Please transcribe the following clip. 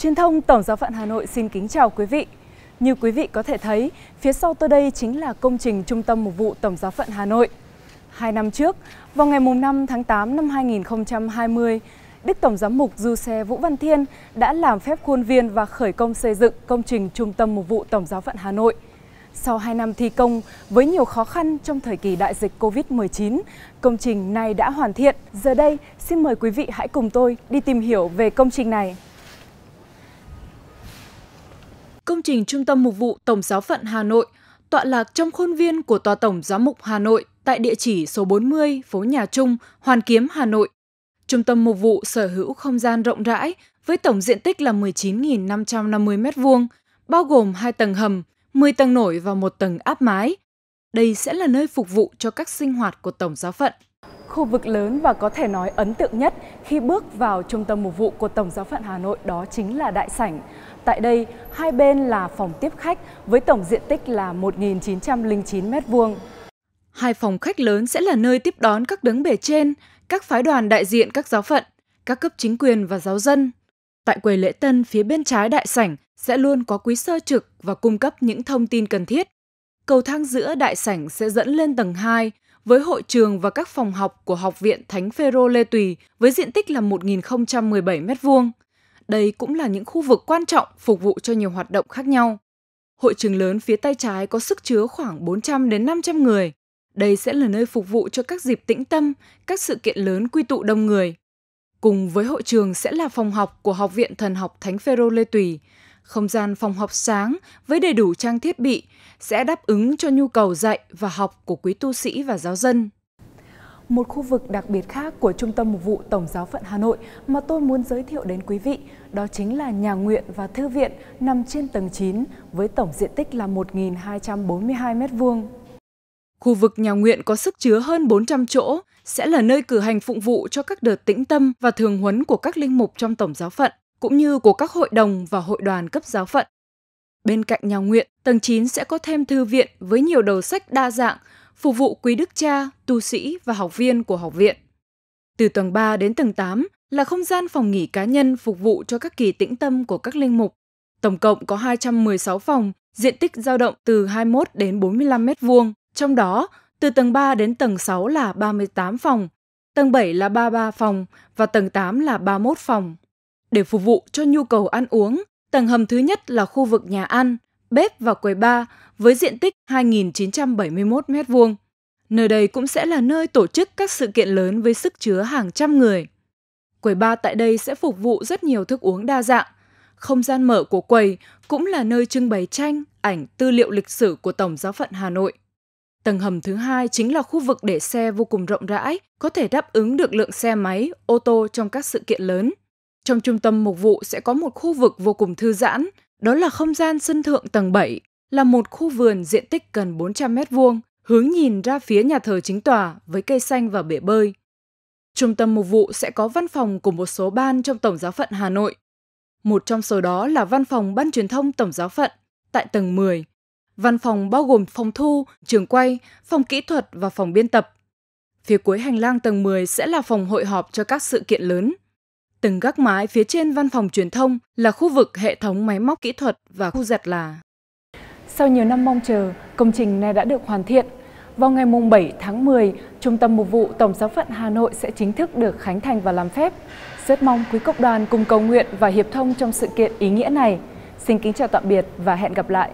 Truyền thông Tổng giáo phận Hà Nội xin kính chào quý vị. Như quý vị có thể thấy, phía sau tôi đây chính là công trình Trung tâm Mục vụ Tổng giáo phận Hà Nội. Hai năm trước, vào ngày 5 tháng 8 năm 2020, Đức Tổng giám mục Du Xe Vũ Văn Thiên đã làm phép khuôn viên và khởi công xây dựng công trình Trung tâm Mục vụ Tổng giáo phận Hà Nội. Sau 2 năm thi công, với nhiều khó khăn trong thời kỳ đại dịch COVID-19, công trình này đã hoàn thiện. Giờ đây, xin mời quý vị hãy cùng tôi đi tìm hiểu về công trình này. công trình Trung tâm Mục vụ Tổng giáo phận Hà Nội, tọa lạc trong khuôn viên của Tòa Tổng Giám mục Hà Nội tại địa chỉ số 40 phố Nhà Trung, Hoàn Kiếm, Hà Nội. Trung tâm Mục vụ sở hữu không gian rộng rãi với tổng diện tích là 19.550 m2, bao gồm 2 tầng hầm, 10 tầng nổi và một tầng áp mái. Đây sẽ là nơi phục vụ cho các sinh hoạt của Tổng giáo phận. Khu vực lớn và có thể nói ấn tượng nhất khi bước vào trung tâm mục vụ của Tổng giáo phận Hà Nội đó chính là đại sảnh. Tại đây, hai bên là phòng tiếp khách với tổng diện tích là 1.909 m2. Hai phòng khách lớn sẽ là nơi tiếp đón các đấng bề trên, các phái đoàn đại diện các giáo phận, các cấp chính quyền và giáo dân. Tại quầy lễ tân phía bên trái đại sảnh sẽ luôn có quý sơ trực và cung cấp những thông tin cần thiết. Cầu thang giữa đại sảnh sẽ dẫn lên tầng 2 với hội trường và các phòng học của Học viện Thánh Phêrô Lê Tùy với diện tích là 1.017 m2. Đây cũng là những khu vực quan trọng phục vụ cho nhiều hoạt động khác nhau. Hội trường lớn phía tay trái có sức chứa khoảng 400 đến 500 người. Đây sẽ là nơi phục vụ cho các dịp tĩnh tâm, các sự kiện lớn quy tụ đông người. Cùng với hội trường sẽ là phòng học của Học viện Thần học Thánh Phêrô Lê Tùy. Không gian phòng học sáng với đầy đủ trang thiết bị sẽ đáp ứng cho nhu cầu dạy và học của quý tu sĩ và giáo dân một khu vực đặc biệt khác của Trung tâm Mục vụ Tổng giáo phận Hà Nội mà tôi muốn giới thiệu đến quý vị, đó chính là nhà nguyện và thư viện nằm trên tầng 9 với tổng diện tích là 1.242 m2. Khu vực nhà nguyện có sức chứa hơn 400 chỗ, sẽ là nơi cử hành phụng vụ cho các đợt tĩnh tâm và thường huấn của các linh mục trong tổng giáo phận, cũng như của các hội đồng và hội đoàn cấp giáo phận. Bên cạnh nhà nguyện, tầng 9 sẽ có thêm thư viện với nhiều đầu sách đa dạng, phục vụ quý đức cha, tu sĩ và học viên của học viện. Từ tầng 3 đến tầng 8 là không gian phòng nghỉ cá nhân phục vụ cho các kỳ tĩnh tâm của các linh mục. Tổng cộng có 216 phòng, diện tích dao động từ 21 đến 45 mét vuông. Trong đó, từ tầng 3 đến tầng 6 là 38 phòng, tầng 7 là 33 phòng và tầng 8 là 31 phòng. Để phục vụ cho nhu cầu ăn uống, tầng hầm thứ nhất là khu vực nhà ăn, bếp và quầy bar với diện tích 2.971 m2. Nơi đây cũng sẽ là nơi tổ chức các sự kiện lớn với sức chứa hàng trăm người. Quầy bar tại đây sẽ phục vụ rất nhiều thức uống đa dạng. Không gian mở của quầy cũng là nơi trưng bày tranh, ảnh tư liệu lịch sử của Tổng giáo phận Hà Nội. Tầng hầm thứ hai chính là khu vực để xe vô cùng rộng rãi, có thể đáp ứng được lượng xe máy, ô tô trong các sự kiện lớn. Trong trung tâm mục vụ sẽ có một khu vực vô cùng thư giãn, đó là không gian sân thượng tầng 7, là một khu vườn diện tích gần 400 mét vuông, hướng nhìn ra phía nhà thờ chính tòa với cây xanh và bể bơi. Trung tâm mục vụ sẽ có văn phòng của một số ban trong Tổng giáo phận Hà Nội. Một trong số đó là văn phòng ban truyền thông Tổng giáo phận tại tầng 10. Văn phòng bao gồm phòng thu, trường quay, phòng kỹ thuật và phòng biên tập. Phía cuối hành lang tầng 10 sẽ là phòng hội họp cho các sự kiện lớn. Từng gác mái phía trên văn phòng truyền thông là khu vực hệ thống máy móc kỹ thuật và khu giặt là. Sau nhiều năm mong chờ, công trình này đã được hoàn thiện. Vào ngày 7 tháng 10, Trung tâm Mục vụ Tổng giáo phận Hà Nội sẽ chính thức được khánh thành và làm phép. Rất mong quý cộng đoàn cùng cầu nguyện và hiệp thông trong sự kiện ý nghĩa này. Xin kính chào tạm biệt và hẹn gặp lại!